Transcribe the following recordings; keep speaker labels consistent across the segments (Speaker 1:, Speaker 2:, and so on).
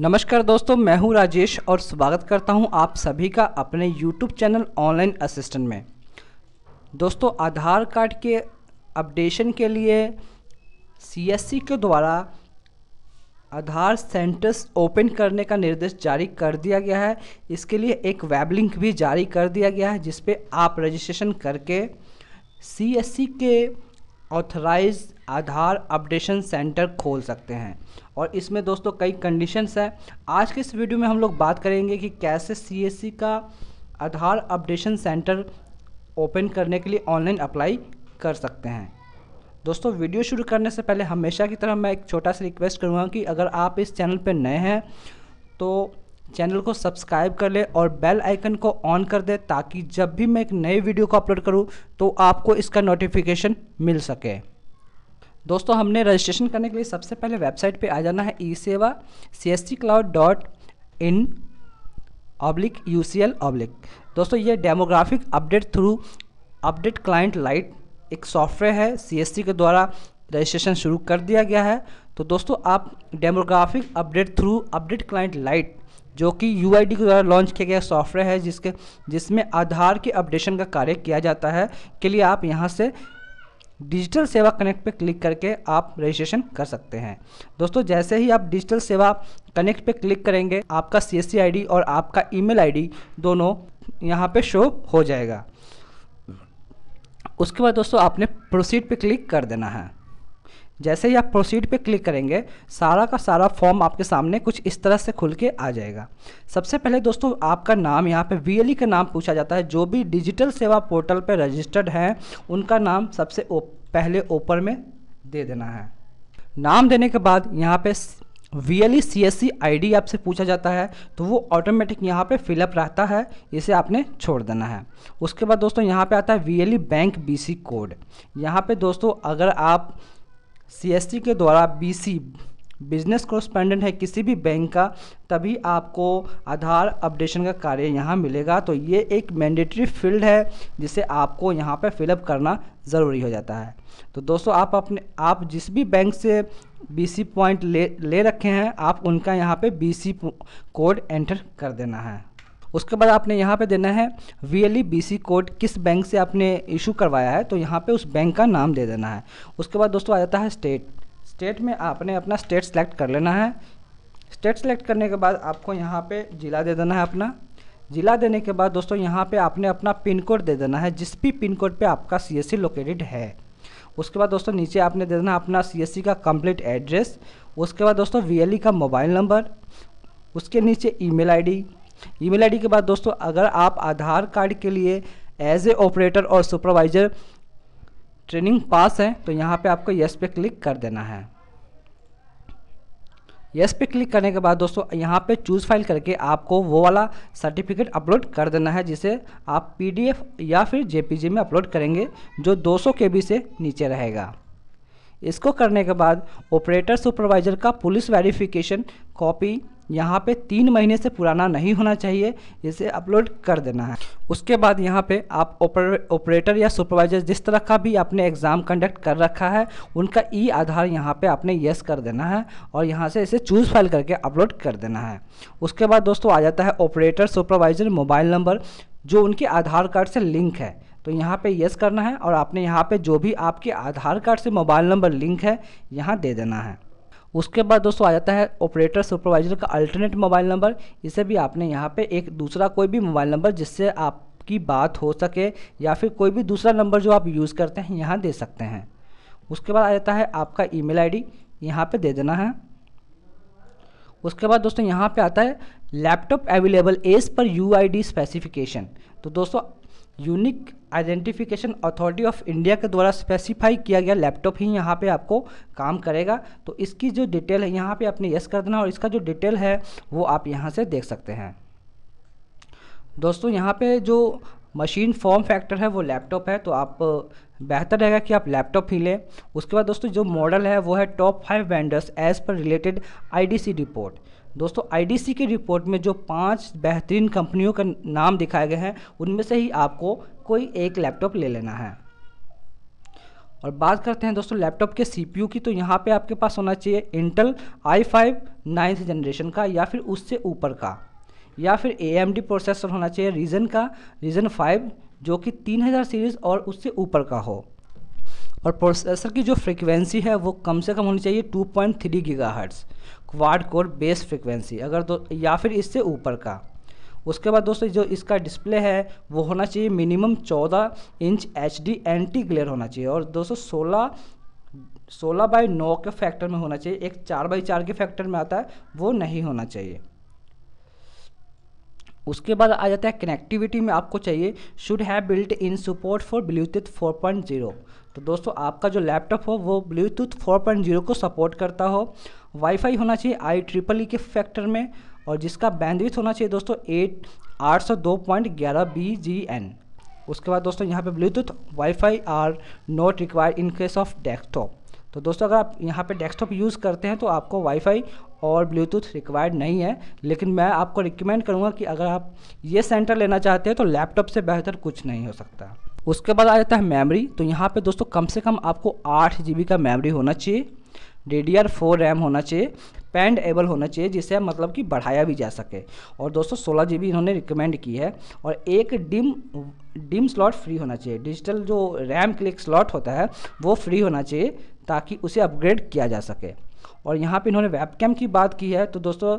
Speaker 1: नमस्कार दोस्तों मैं हूं राजेश और स्वागत करता हूं आप सभी का अपने YouTube चैनल ऑनलाइन असिस्टेंट में दोस्तों आधार कार्ड के अपडेशन के लिए सी के द्वारा आधार सेंटर्स ओपन करने का निर्देश जारी कर दिया गया है इसके लिए एक वेब लिंक भी जारी कर दिया गया है जिसपे आप रजिस्ट्रेशन करके सी के ऑथराइज आधार अपडेशन सेंटर खोल सकते हैं और इसमें दोस्तों कई कंडीशंस हैं आज के इस वीडियो में हम लोग बात करेंगे कि कैसे सी का आधार अपडेशन सेंटर ओपन करने के लिए ऑनलाइन अप्लाई कर सकते हैं दोस्तों वीडियो शुरू करने से पहले हमेशा की तरह मैं एक छोटा सा रिक्वेस्ट करूँगा कि अगर आप इस चैनल पर नए हैं तो चैनल को सब्सक्राइब कर ले और बेल आइकन को ऑन कर दे ताकि जब भी मैं एक नए वीडियो को अपलोड करूँ तो आपको इसका नोटिफिकेशन मिल सके दोस्तों हमने रजिस्ट्रेशन करने के लिए सबसे पहले वेबसाइट पे आ जाना है e Seva C S T cloud dot in oblique U C L oblique दोस्तों ये demographic update through update client lite एक सॉफ्टवेयर है सी एस टी के द्वारा रजिस्ट्रेशन शुरू कर दिया गया है तो दोस्तों आप demographic update through update client lite जो कि यू के द्वारा लॉन्च किया गया सॉफ्टवेयर है जिसके जिसमें आधार के अपडेशन का कार्य किया जाता है के लिए आप यहाँ से डिजिटल सेवा कनेक्ट पे क्लिक करके आप रजिस्ट्रेशन कर सकते हैं दोस्तों जैसे ही आप डिजिटल सेवा कनेक्ट पे क्लिक करेंगे आपका सी एस और आपका ईमेल आईडी दोनों यहाँ पे शो हो जाएगा उसके बाद दोस्तों आपने प्रोसीड पे क्लिक कर देना है जैसे ही आप प्रोसीड पे क्लिक करेंगे सारा का सारा फॉर्म आपके सामने कुछ इस तरह से खुल के आ जाएगा सबसे पहले दोस्तों आपका नाम यहाँ पे वी e का नाम पूछा जाता है जो भी डिजिटल सेवा पोर्टल पे रजिस्टर्ड हैं उनका नाम सबसे पहले ऊपर में दे देना है नाम देने के बाद यहाँ पे V L E C S C I D आपसे पूछा जाता है तो वो ऑटोमेटिक यहाँ पे फिलअप रहता है इसे आपने छोड़ देना है उसके बाद दोस्तों यहाँ पे आता है V L E bank B C code यहाँ पे दोस्तों अगर आप सीएससी के द्वारा बीसी बिजनेस कॉरस्पेंडेंट है किसी भी बैंक का तभी आपको आधार अपडेशन का कार्य यहाँ मिलेगा तो ये एक मैंडेटरी फील्ड है जिसे आपको यहाँ पर फिलअप करना ज़रूरी हो जाता है तो दोस्तों आप अपने आप जिस भी बैंक से बीसी पॉइंट ले ले रखे हैं आप उनका यहाँ पे बीसी कोड एंटर कर देना है उसके बाद आपने यहाँ पे देना है वी कोड किस बैंक से आपने इशू करवाया है तो यहाँ पे उस बैंक का नाम दे देना है उसके बाद दोस्तों आ जाता है स्टेट स्टेट में आपने अपना स्टेट सेलेक्ट कर लेना है स्टेट सेलेक्ट करने के बाद आपको यहाँ पर ज़िला दे देना है अपना ज़िला देने के बाद दोस्तों यहाँ पर आपने अपना पिन कोड दे देना है जिस भी पिन कोड पर आपका सी लोकेटेड है उसके बाद दोस्तों नीचे आपने दे देना अपना सी का कंप्लीट एड्रेस उसके बाद दोस्तों वी का मोबाइल नंबर उसके नीचे ईमेल आईडी ईमेल आईडी के बाद दोस्तों अगर आप आधार कार्ड के लिए एज ए ऑपरेटर और सुपरवाइजर ट्रेनिंग पास है तो यहाँ पे आपको यस पे क्लिक कर देना है यस पे क्लिक करने के बाद दोस्तों यहाँ पे चूज़ फाइल करके आपको वो वाला सर्टिफिकेट अपलोड कर देना है जिसे आप पीडीएफ या फिर जेपीजी में अपलोड करेंगे जो 200 बी से नीचे रहेगा इसको करने के बाद ऑपरेटर सुपरवाइज़र का पुलिस वेरिफिकेशन कॉपी यहाँ पे तीन महीने से पुराना नहीं होना चाहिए इसे अपलोड कर देना है उसके बाद यहाँ पे आप ऑपरेटर या सुपरवाइजर जिस तरह का भी आपने एग्ज़ाम कंडक्ट कर रखा है उनका ई आधार यहाँ पे आपने यस कर देना है और यहाँ से इसे चूज़ फाइल करके अपलोड कर देना है उसके बाद दोस्तों आ जाता है ऑपरेटर सुपरवाइजर मोबाइल नंबर जो उनके आधार कार्ड से लिंक है तो यहाँ पे यस करना है और आपने यहाँ पे जो भी आपके आधार कार्ड से मोबाइल नंबर लिंक है यहाँ दे देना है उसके बाद दोस्तों आ जाता है ऑपरेटर सुपरवाइजर का अल्टरनेट मोबाइल नंबर इसे भी आपने यहाँ पे एक दूसरा कोई भी मोबाइल नंबर जिससे आपकी बात हो सके या फिर कोई भी दूसरा नंबर जो आप यूज़ करते हैं यहाँ दे सकते हैं उसके बाद आ जाता है आपका आई डी यहाँ पर दे देना है उसके बाद दोस्तों यहाँ पर आता है laptop available as per U I D specification तो दोस्तों unique identification authority of India के द्वारा स्पेसिफाई किया गया लैपटॉप ही यहाँ पे आपको काम करेगा तो इसकी जो डिटेल है यहाँ पे आपने यस कर देना और इसका जो डिटेल है वो आप यहाँ से देख सकते हैं दोस्तों यहाँ पे जो मशीन फॉर्म फैक्टर है वो लैपटॉप है तो आप बेहतर रहेगा कि आप लैपटॉप ही लें उसके बाद दोस्तों जो मॉडल है वो है top five vendors as per related I report दोस्तों आईडीसी की रिपोर्ट में जो पांच बेहतरीन कंपनियों का नाम दिखाए गए हैं उनमें से ही आपको कोई एक लैपटॉप ले लेना है और बात करते हैं दोस्तों लैपटॉप के सीपीयू की तो यहाँ पे आपके पास होना चाहिए Intel I five ninth generation का या फिर उससे ऊपर का या फिर ए प्रोसेसर होना चाहिए रीजन का रीजन फाइव जो कि तीन सीरीज़ और उससे ऊपर का हो और प्रोसेसर की जो फ्रिक्वेंसी है वो कम से कम होनी चाहिए 2.3 gigahertz quad core base frequency अगर दो या फिर इससे ऊपर का उसके बाद दोस्तों जो इसका डिस्प्ले है वो होना चाहिए मिनिमम 14 इंच एच डी एंटी ग्लेयर होना चाहिए और दोस्तों 16 सोलह बाई नौ के फैक्टर में होना चाहिए एक चार बाई चार के फैक्टर में आता है वो नहीं होना चाहिए उसके बाद आ जाता है कनेक्टिविटी में आपको चाहिए should have built in support for Bluetooth 4.0 तो दोस्तों आपका जो लैपटॉप हो वो ब्लूटूथ 4.0 को सपोर्ट करता हो वाईफाई होना चाहिए आई ट्रिपल ई के फैक्टर में और जिसका बैंडविथ होना चाहिए दोस्तों एट आठ सौ दो पॉइंट ग्यारह बी जी एन उसके बाद दोस्तों यहाँ पे Bluetooth wifi are not required in case of desktop तो दोस्तों अगर आप यहाँ पे डेस्कटॉप यूज़ करते हैं तो आपको वाईफाई और ब्लूटूथ रिक्वायर्ड नहीं है लेकिन मैं आपको रिकमेंड करूँगा कि अगर आप ये सेंटर लेना चाहते हैं तो लैपटॉप से बेहतर कुछ नहीं हो सकता उसके बाद आ जाता है मेमोरी तो यहाँ पे दोस्तों कम से कम आपको आठ जी का मेमोरी होना चाहिए D D R four RAM होना चाहिए पैंड एबल होना चाहिए जिसे मतलब कि बढ़ाया भी जा सके और दोस्तों सोलह जी इन्होंने रिकमेंड की है और एक डिम डिम स्लॉट फ्री होना चाहिए डिजिटल जो रैम क्लिक स्लॉट होता है वो फ्री होना चाहिए ताकि उसे अपग्रेड किया जा सके और यहाँ पे इन्होंने वेबकैम की बात की है तो दोस्तों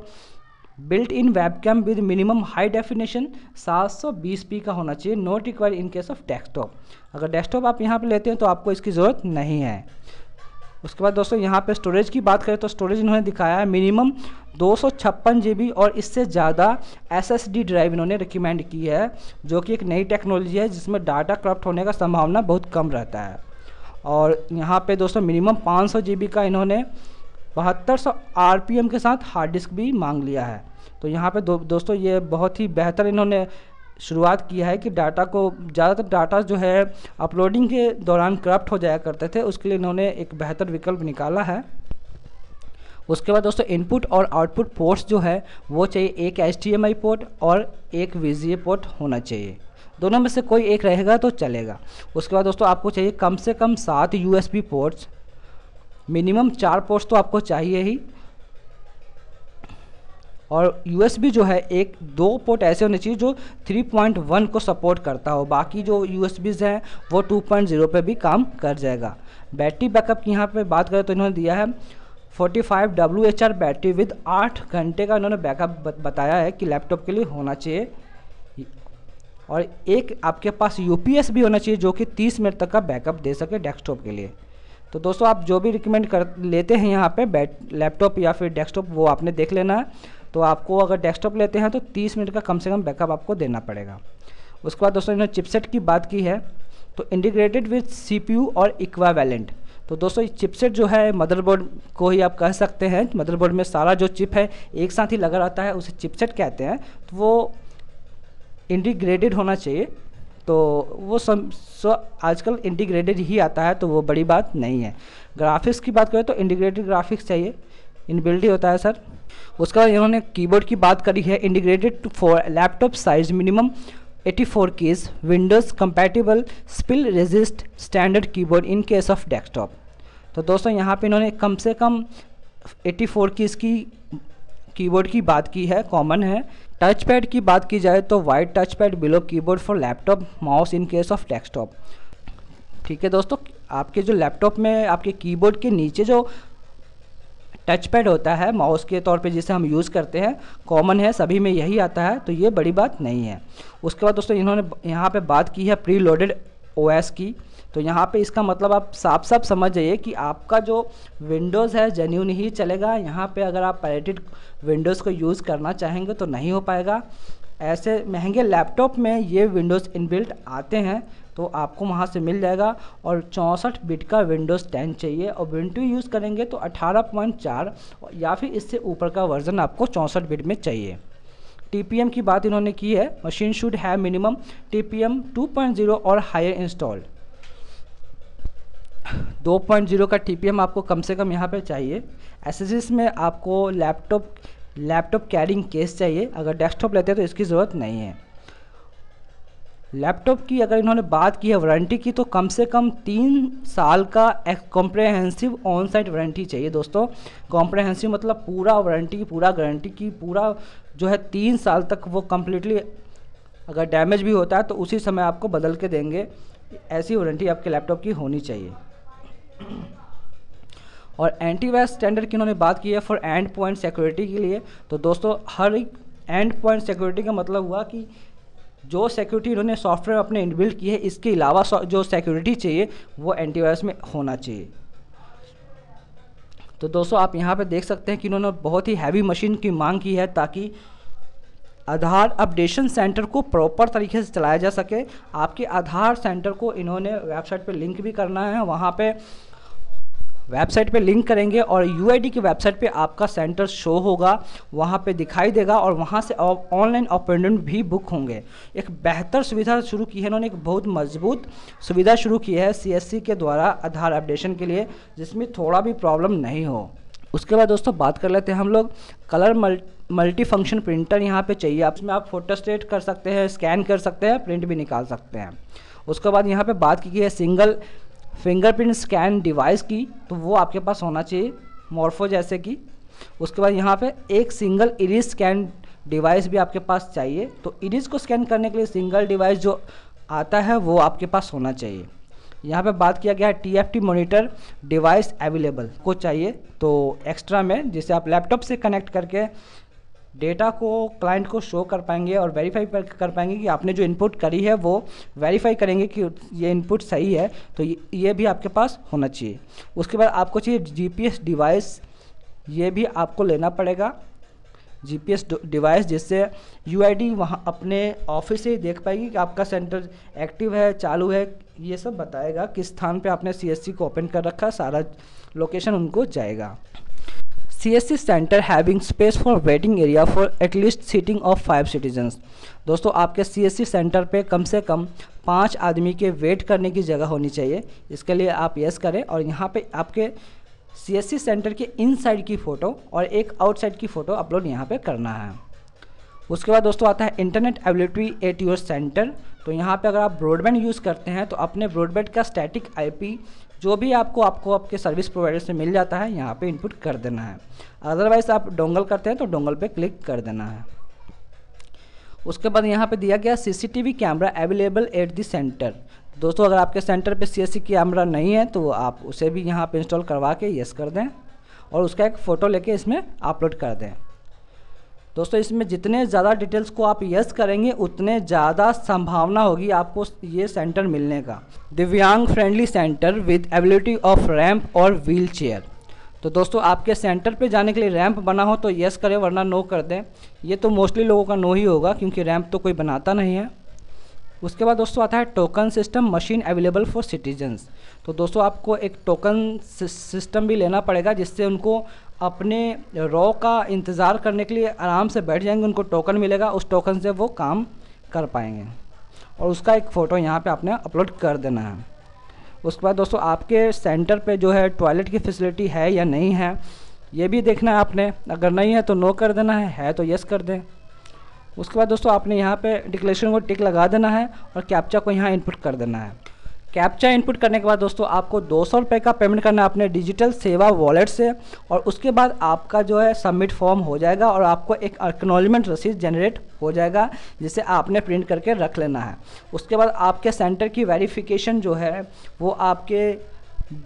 Speaker 1: built in webcam with minimum high definition 720p का होना चाहिए not require in case of desktop अगर डेस्कटॉप आप यहाँ पे लेते हैं तो आपको इसकी ज़रूरत नहीं है उसके बाद दोस्तों यहाँ पे स्टोरेज की बात करें तो स्टोरेज इन्होंने दिखाया है मिनिमम दो सौ और इससे ज़्यादा एस ड्राइव इन्होंने रिकमेंड की है जो कि एक नई टेक्नोलॉजी है जिसमें डाटा करप्ट होने का संभावना बहुत कम रहता है और यहाँ पे दोस्तों मिनिमम पाँच सौ का इन्होंने बहत्तर सौ आरपीएम के साथ हार्ड डिस्क भी मांग लिया है तो यहाँ पे दो, दोस्तों ये बहुत ही बेहतर इन्होंने शुरुआत किया है कि डाटा को ज़्यादातर डाटा जो है अपलोडिंग के दौरान करप्ट हो जाया करते थे उसके लिए इन्होंने एक बेहतर विकल्प निकाला है उसके बाद दोस्तों इनपुट और आउटपुट पोर्ट्स जो है वो चाहिए एक एच पोर्ट और एक वी पोर्ट होना चाहिए दोनों में से कोई एक रहेगा तो चलेगा उसके बाद दोस्तों आपको चाहिए कम से कम सात यू पोर्ट्स मिनिमम चार पोर्ट्स तो आपको चाहिए ही और यू जो है एक दो पोर्ट ऐसे होने चाहिए जो 3.1 को सपोर्ट करता हो बाकी जो यूएसबीज हैं वो 2.0 पर भी काम कर जाएगा बैटरी बैकअप की यहाँ पे बात करें तो इन्होंने दिया है 45 W H R battery with 8 घंटे का इन्होंने बैकअप बताया है कि लैपटॉप के लिए होना चाहिए और एक आपके पास यू भी होना चाहिए जो कि तीस मिनट तक का बैकअप दे सके डेस्कटॉप के लिए तो दोस्तों आप जो भी रिकमेंड कर लेते हैं यहाँ पर बैट लैपटॉप या फिर डेस्कटॉप वो आपने देख लेना है तो आपको अगर डेस्कटॉप लेते हैं तो तीस मिनट का कम से कम बैकअप आपको देना पड़ेगा उसके बाद दोस्तों इन्होंने चिपसेट की बात की है तो इंटीग्रेटेड विथ सी और इक्वा तो दोस्तों चिपसेट जो है मदरबोर्ड को ही आप कह सकते हैं मदरबोर्ड में सारा जो चिप है एक साथ ही लगा रहता है उसे चिपसेट कहते हैं तो वो इंटीग्रेटेड होना चाहिए तो वो सम सो आजकल इंटीग्रेटेड ही आता है तो वो बड़ी बात नहीं है ग्राफिक्स की बात करें तो इंटीग्रेटेड ग्राफिक्स चाहिए इनबिल्ट ही होता है सर उसका इन्होंने कीबोर्ड की बात करी है integrated for laptop size minimum 84 keys Windows compatible spill resist standard keyboard in case of desktop तो दोस्तों यहाँ पे इन्होंने कम से कम 84 केस की कीबोर्ड की बात की है कॉमन है टच पैड की बात की जाए तो white touch pad below keyboard for laptop mouse in case of desktop ठीक है दोस्तों आपके जो लैपटॉप में आपके कीबोर्ड के नीचे जो टच पैड होता है माउस के तौर पे जिसे हम यूज़ करते हैं कॉमन है सभी में यही आता है तो ये बड़ी बात नहीं है उसके बाद दोस्तों इन्होंने यहाँ पे बात की है प्री लोडेड ओएस की तो यहाँ पे इसका मतलब आप साफ साफ समझ जाइए कि आपका जो विंडोज़ है जेन्यून ही चलेगा यहाँ पर अगर आप पैरेटेड विंडोज़ को यूज़ करना चाहेंगे तो नहीं हो पाएगा ऐसे महंगे लैपटॉप में ये विंडोज़ इनबिल्ट आते हैं तो आपको वहाँ से मिल जाएगा और चौंसठ बिट का विंडोज़ टेन चाहिए और विंटो यूज़ करेंगे तो चार या फिर इससे ऊपर का वर्जन आपको चौंसठ बिट में चाहिए टी की बात इन्होंने की है machine should have minimum T P zero और हायर इंस्टॉल 2.0 का टी आपको कम से कम यहाँ पे चाहिए एसेसिस में आपको लैपटॉप लैपटॉप कैरिंग केस चाहिए अगर डेस्कटॉप लेते हैं तो इसकी ज़रूरत नहीं है लैपटॉप की अगर इन्होंने बात की है वारंटी की तो कम से कम तीन साल का एक कॉम्प्रहेंसिव ऑन साइट वारंटी चाहिए दोस्तों कॉम्प्रहेंसिव मतलब पूरा वारंटी पूरा गारंटी की पूरा जो है तीन साल तक वो कम्प्लीटली अगर डैमेज भी होता है तो उसी समय आपको बदल के देंगे ऐसी वारंटी आपके लैपटॉप की होनी चाहिए और एंटीवायरस स्टैंडर्ड की इन्होंने बात की है फॉर एंड पॉइंट सिक्योरिटी के लिए तो दोस्तों हर एक एंड पॉइंट सिक्योरिटी का मतलब हुआ कि जो सिक्योरिटी इन्होंने सॉफ्टवेयर अपने इनबिल्ड की है इसके अलावा जो सिक्योरिटी चाहिए वो एंटीवायरस में होना चाहिए तो दोस्तों आप यहाँ पे देख सकते हैं कि इन्होंने बहुत ही हैवी मशीन की मांग की है ताकि आधार अपडेशन सेंटर को प्रॉपर तरीके से चलाया जा सके आपके आधार सेंटर को इन्होंने वेबसाइट पर लिंक भी करना है वहाँ पर वेबसाइट पे लिंक करेंगे और यू की वेबसाइट पे आपका सेंटर शो होगा वहाँ पे दिखाई देगा और वहाँ से ऑनलाइन अपॉइंटमेंट भी बुक होंगे एक बेहतर सुविधा शुरू की है उन्होंने एक बहुत मजबूत सुविधा शुरू की है सी के द्वारा आधार अपडेशन के लिए जिसमें थोड़ा भी प्रॉब्लम नहीं हो उसके बाद दोस्तों बात कर लेते हैं हम लोग कलर मल्टी फंक्शन प्रिंटर यहाँ पे चाहिए आप इसमें आप फोटो स्टेट कर सकते हैं स्कैन कर सकते हैं प्रिंट भी निकाल सकते हैं उसके बाद यहाँ पे बात की गई है सिंगल फिंगरप्रिंट स्कैन डिवाइस की तो वो आपके पास होना चाहिए मॉर्फो जैसे कि उसके बाद यहाँ पे एक सिंगल इरिस स्कैन डिवाइस भी आपके पास चाहिए तो इरिस को स्कैन करने के लिए सिंगल डिवाइस जो आता है वो आपके पास होना चाहिए यहाँ पे बात किया गया है T F T monitor device available को चाहिए तो एक्स्ट्रा में जिसे आप लैपटॉप से कनेक्ट करके डेटा को क्लाइंट को शो कर पाएंगे और वेरीफाई कर पाएंगे कि आपने जो इनपुट करी है वो वेरीफाई करेंगे कि ये इनपुट सही है तो ये भी आपके पास होना चाहिए उसके बाद आपको चाहिए जीपीएस डिवाइस ये भी आपको लेना पड़ेगा जीपीएस डिवाइस जिससे यूआईडी वहाँ अपने ऑफिस से ही देख पाएगी कि आपका सेंटर एक्टिव है चालू है ये सब बताएगा किस स्थान पे आपने सीएससी को ओपन कर रखा सारा लोकेशन उनको जाएगा C center having space for waiting area for at least seating of five citizens दोस्तों आपके सी सेंटर पे कम से कम पाँच आदमी के वेट करने की जगह होनी चाहिए इसके लिए आप यस करें और यहाँ पे आपके सी सेंटर के इनसाइड की फ़ोटो और एक आउटसाइड की फ़ोटो अपलोड यहाँ पे करना है उसके बाद दोस्तों आता है internet ability at your center तो यहाँ पे अगर आप ब्रॉडबैंड यूज़ करते हैं तो अपने ब्रॉडबैंड का स्टैटिक आईपी जो भी आपको आपको आपके सर्विस प्रोवाइडर से मिल जाता है यहाँ पे इनपुट कर देना है अदरवाइज़ आप डोंगल करते हैं तो डोंगल पे क्लिक कर देना है उसके बाद यहाँ पे दिया गया CCTV camera available at the center दोस्तों अगर आपके सेंटर पे सीएससी कैमरा नहीं है तो आप उसे भी यहाँ पे इंस्टॉल करवा के येस कर दें और उसका एक फ़ोटो लेके इसमें अपलोड कर दें दोस्तों इसमें जितने ज़्यादा डिटेल्स को आप यस करेंगे उतने ज़्यादा संभावना होगी आपको ये सेंटर मिलने का divyang friendly center with ability of ramp और व्हील चेयर तो दोस्तों आपके सेंटर पे जाने के लिए रैंप बना हो तो यस करें वरना नो कर दें ये तो मोस्टली लोगों का नो ही होगा क्योंकि रैंप तो कोई बनाता नहीं है उसके बाद दोस्तों आता है token system machine available for citizens तो दोस्तों आपको एक टोकन सिस्टम भी लेना पड़ेगा जिससे उनको अपने रॉ का इंतज़ार करने के लिए आराम से बैठ जाएंगे उनको टोकन मिलेगा उस टोकन से वो काम कर पाएंगे और उसका एक फ़ोटो यहाँ पे आपने अपलोड कर देना है उसके बाद दोस्तों आपके सेंटर पे जो है टॉयलेट की फैसिलिटी है या नहीं है ये भी देखना है आपने अगर नहीं है तो नो कर देना है है तो यस कर दें उसके बाद दोस्तों आपने यहाँ पर डिक्लेशन को टिक लगा देना है और कैप्चा को यहाँ इनपुट कर देना है कैप्चा इनपुट करने के बाद दोस्तों आपको दो सौ रुपये का पेमेंट करना है अपने डिजिटल सेवा वॉलेट से और उसके बाद आपका जो है सबमिट फॉर्म हो जाएगा और आपको एक एक्नॉलमेंट रसीद जनरेट हो जाएगा जिसे आपने प्रिंट करके रख लेना है उसके बाद आपके सेंटर की वेरिफिकेशन जो है वो आपके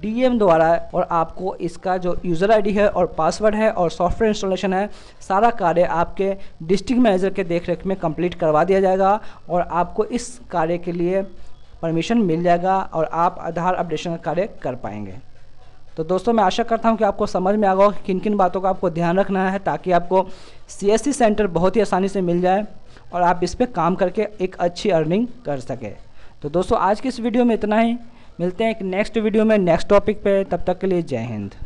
Speaker 1: डीएम द्वारा और आपको इसका जो यूज़र आईडी है और पासवर्ड है और सॉफ्टवेयर इंस्टॉलेशन है सारा कार्य आपके डिस्ट्रिक्ट मैनेजर के देखरेख में कंप्लीट करवा दिया जाएगा और आपको इस कार्य के लिए परमिशन मिल जाएगा और आप आधार अपडेशन का कार्य कर पाएंगे तो दोस्तों मैं आशा करता हूं कि आपको समझ में आ गया किन किन बातों का आपको ध्यान रखना है ताकि आपको सी सेंटर बहुत ही आसानी से मिल जाए और आप इस पर काम करके एक अच्छी अर्निंग कर सके तो दोस्तों आज की इस वीडियो में इतना ही मिलते हैं एक नेक्स्ट वीडियो में नेक्स्ट टॉपिक पे तब तक के लिए जय हिंद